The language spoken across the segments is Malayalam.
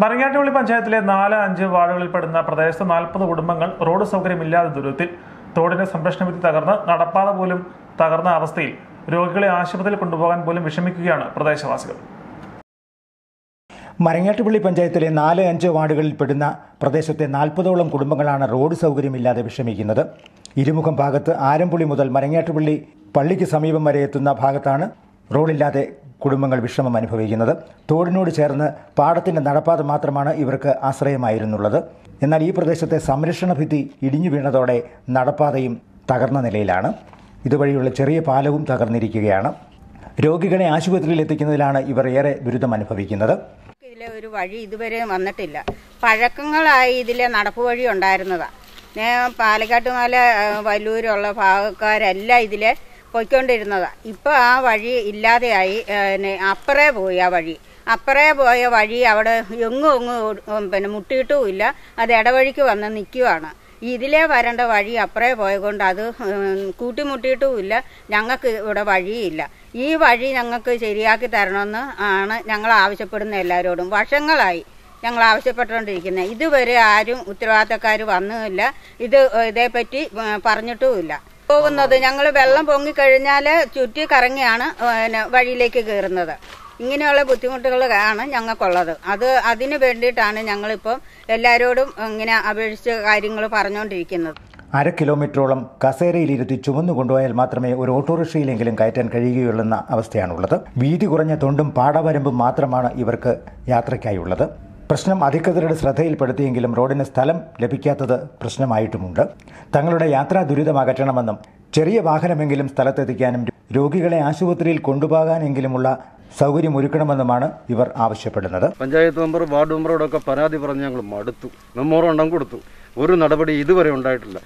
മരങ്ങാട്ടുപള്ളി പഞ്ചായത്തിലെ നാല് അഞ്ച് വാർഡുകളിൽ പെടുന്ന പ്രദേശത്ത് നാൽപ്പത് കുടുംബങ്ങൾ റോഡ് സൗകര്യമില്ലാതെ ദുരിതത്തിൽ തോടിന്റെ വിധി തകർന്ന് നടപ്പാത പോലും തകർന്ന അവസ്ഥയിൽ രോഗികളെ ആശുപത്രിയിൽ കൊണ്ടുപോകാൻ പോലും വിഷമിക്കുകയാണ് പ്രദേശവാസികൾ മരങ്ങാട്ടുപള്ളി പഞ്ചായത്തിലെ നാല് അഞ്ച് വാർഡുകളിൽ പെടുന്ന പ്രദേശത്തെ നാൽപ്പതോളം കുടുംബങ്ങളാണ് റോഡ് സൗകര്യമില്ലാതെ വിഷമിക്കുന്നത് ഇരുമുഖം ഭാഗത്ത് ആരംപുള്ളി മുതൽ മരങ്ങാട്ടുപള്ളി പള്ളിക്ക് സമീപം വരെ എത്തുന്ന ഭാഗത്താണ് റോഡില്ലാതെ കുടുംബങ്ങൾ വിഷമം അനുഭവിക്കുന്നത് തോടിനോട് ചേർന്ന് പാടത്തിൻ്റെ നടപ്പാത മാത്രമാണ് ഇവർക്ക് ആശ്രയമായിരുന്നുള്ളത് എന്നാൽ ഈ പ്രദേശത്തെ സംരക്ഷണ ഭിത്തി ഇടിഞ്ഞു വീണതോടെ നടപ്പാതയും തകർന്ന നിലയിലാണ് ഇതുവഴിയുള്ള ചെറിയ പാലവും തകർന്നിരിക്കുകയാണ് രോഗികളെ ആശുപത്രിയിൽ എത്തിക്കുന്നതിലാണ് ഇവർ ഏറെ ദുരിതം അനുഭവിക്കുന്നത് ഇതിലെ ഒരു വഴി ഇതുവരെ വന്നിട്ടില്ല പഴക്കങ്ങളായി ഇതിലെ നടപ്പ് വഴി ഉണ്ടായിരുന്നതാണ് പാലക്കാട്ടുമല വല്ലൂരുള്ള ഭാഗക്കാരെല്ലാം ഇതിലെ പോയിക്കൊണ്ടിരുന്നത് ഇപ്പോൾ ആ വഴി ഇല്ലാതെയായി പിന്നെ അപ്പറേ പോയി ആ വഴി അപ്പറേ പോയ വഴി അവിടെ എങ്ങും എങ്ങും പിന്നെ ഇല്ല അത് ഇടവഴിക്ക് വന്ന് നിൽക്കുവാണ് ഇതിലേ വരേണ്ട വഴി അപ്പറേ പോയതുകൊണ്ട് അത് ഇല്ല ഞങ്ങൾക്ക് ഇവിടെ വഴിയില്ല ഈ വഴി ഞങ്ങൾക്ക് ശരിയാക്കി തരണമെന്ന് ആണ് ഞങ്ങൾ ആവശ്യപ്പെടുന്ന എല്ലാവരോടും വർഷങ്ങളായി ഞങ്ങൾ ആവശ്യപ്പെട്ടുകൊണ്ടിരിക്കുന്നത് ഇതുവരെ ആരും ഉത്തരവാദിത്തക്കാർ വന്നുമില്ല ഇത് ഇതേപ്പറ്റി പറഞ്ഞിട്ടുമില്ല പോകുന്നത് ഞങ്ങൾ വെള്ളം പൊങ്ങിക്കഴിഞ്ഞാൽ ചുറ്റി കറങ്ങിയാണ് വഴിയിലേക്ക് കയറുന്നത് ഇങ്ങനെയുള്ള ആണ് ഞങ്ങൾക്കുള്ളത് അത് അതിന് വേണ്ടിയിട്ടാണ് ഞങ്ങളിപ്പോൾ എല്ലാവരോടും ഇങ്ങനെ അപേക്ഷിച്ച് കാര്യങ്ങൾ പറഞ്ഞുകൊണ്ടിരിക്കുന്നത് അര കിലോമീറ്ററോളം കസേരയിലിരുത്തി ചുമന്നു കൊണ്ടുപോയാൽ മാത്രമേ ഒരു ഓട്ടോറിക്ഷയിലെങ്കിലും കയറ്റാൻ കഴിയുകയുള്ളെന്ന അവസ്ഥയാണുള്ളത് വീതി കുറഞ്ഞ തൊണ്ടും പാടവരമ്പും മാത്രമാണ് ഇവർക്ക് യാത്രയ്ക്കായുള്ളത് പ്രശ്നം അധികൃതരുടെ ശ്രദ്ധയിൽപ്പെടുത്തിയെങ്കിലും റോഡിന് സ്ഥലം ലഭിക്കാത്തത് പ്രശ്നമായിട്ടുമുണ്ട് തങ്ങളുടെ യാത്രാ ദുരിതമകറ്റണമെന്നും ചെറിയ വാഹനമെങ്കിലും സ്ഥലത്തെത്തിക്കാനും രോഗികളെ ആശുപത്രിയിൽ കൊണ്ടുപോകാനെങ്കിലുമുള്ള സൗകര്യം ഒരുക്കണമെന്നുമാണ് ഇവർ ആവശ്യപ്പെടുന്നത് പഞ്ചായത്ത് മെമ്പർ വാർഡ് മെമ്പറോടൊക്കെ പരാതി പറഞ്ഞ് ഞങ്ങൾ മടുത്തു മെമ്മോറണ്ടം കൊടുത്തു ഒരു നടപടി ഇതുവരെ ഉണ്ടായിട്ടില്ല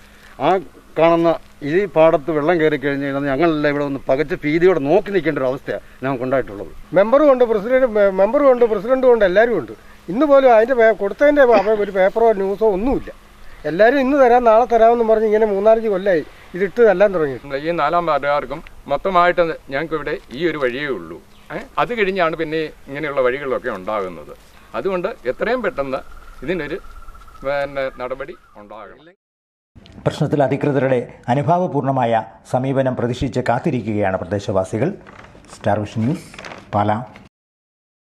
ആ കാണുന്ന ഈ പാടത്ത് വെള്ളം കയറി കഴിഞ്ഞ് കഴിഞ്ഞാൽ ഞങ്ങളെല്ലാം ഇവിടെ ഒന്ന് പകച്ച് ഭീതിയോടെ നോക്കി നിൽക്കേണ്ട ഒരു അവസ്ഥയാണ് ഞങ്ങൾക്ക് ഉണ്ടായിട്ടുള്ളത് മെമ്പറും ഉണ്ട് പ്രസിഡന്റ് മെമ്പറും ഉണ്ട് പ്രസിഡന്റും ഉണ്ട് എല്ലാവരും ഉണ്ട് ഇന്ന് പോലും അതിൻ്റെ കൊടുത്തതിൻ്റെ ഒരു പേപ്പറോ ന്യൂസോ ഒന്നുമില്ല എല്ലാവരും ഇന്ന് തരാം നാളെ തരാമെന്ന് പറഞ്ഞ് ഇങ്ങനെ മൂന്നാലഞ്ച് കൊല്ലായി ഇതിട്ട് തല്ലാൻ തുടങ്ങി ഈ നാലാം വാർഡുകാർക്കും മൊത്തമായിട്ട് ഞങ്ങൾക്കിവിടെ ഈ ഒരു വഴിയേ ഉള്ളൂ അത് കഴിഞ്ഞാണ് പിന്നെ ഇങ്ങനെയുള്ള വഴികളൊക്കെ ഉണ്ടാകുന്നത് അതുകൊണ്ട് എത്രയും പെട്ടെന്ന് ഇതിനൊരു പിന്നെ നടപടി ഉണ്ടാകണം പ്രശ്നത്തിൽ അധികൃതരുടെ അനുഭാവപൂർണമായ സമീപനം പ്രതീക്ഷിച്ച് കാത്തിരിക്കുകയാണ് പ്രദേശവാസികൾ സ്റ്റാർ വിഷൻ ന്യൂസ് പാലാ